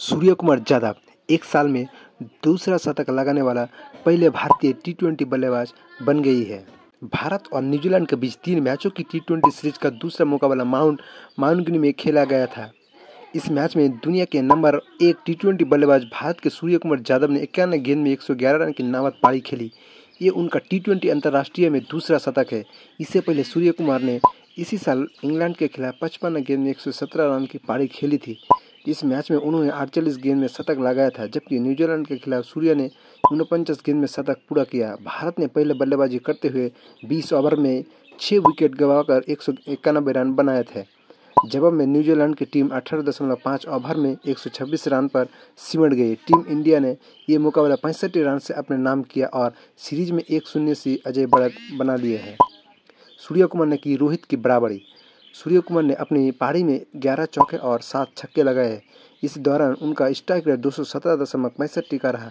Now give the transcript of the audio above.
सूर्य कुमार यादव एक साल में दूसरा शतक लगाने वाला पहले भारतीय टी ट्वेंटी बल्लेबाज बन गई है भारत और न्यूजीलैंड के बीच तीन मैचों की टी ट्वेंटी सीरीज का दूसरा मुकाबला माउंट माउंटगिनी में खेला गया था इस मैच में दुनिया के नंबर एक टी ट्वेंटी बल्लेबाज भारत के सूर्य कुमार यादव ने इक्यानवे गेंद में एक रन की नामद पारी खेली ये उनका टी ट्वेंटी अंतर्राष्ट्रीय में दूसरा शतक है इससे पहले सूर्य कुमार ने इसी साल इंग्लैंड के खिलाफ पचपन गेंद में एक रन की पारी खेली थी इस मैच में उन्होंने अड़चालीस गेंद में शतक लगाया था जबकि न्यूजीलैंड के खिलाफ सूर्य ने उनपचास गेंद में शतक पूरा किया भारत ने पहले बल्लेबाजी करते हुए 20 ओवर में छः विकेट गंवाकर एक सौ इक्यानबे रन बनाए थे जवाब में न्यूजीलैंड की टीम अठारह दशमलव पाँच ओवर में एक सौ छब्बीस रन पर सिमट गई टीम इंडिया ने ये मुकाबला पैंसठ रन से अपने नाम किया और सीरीज में एक शून्य से अजय बढ़त बना लिए हैं सूर्य कुमार ने की रोहित की बराबरी सूर्य कुमार ने अपनी पारी में ग्यारह चौके और सात छक्के लगाए इस दौरान उनका स्ट्राइक रेट दो सौ सत्रह दशमलव पैंसठ टीका रहा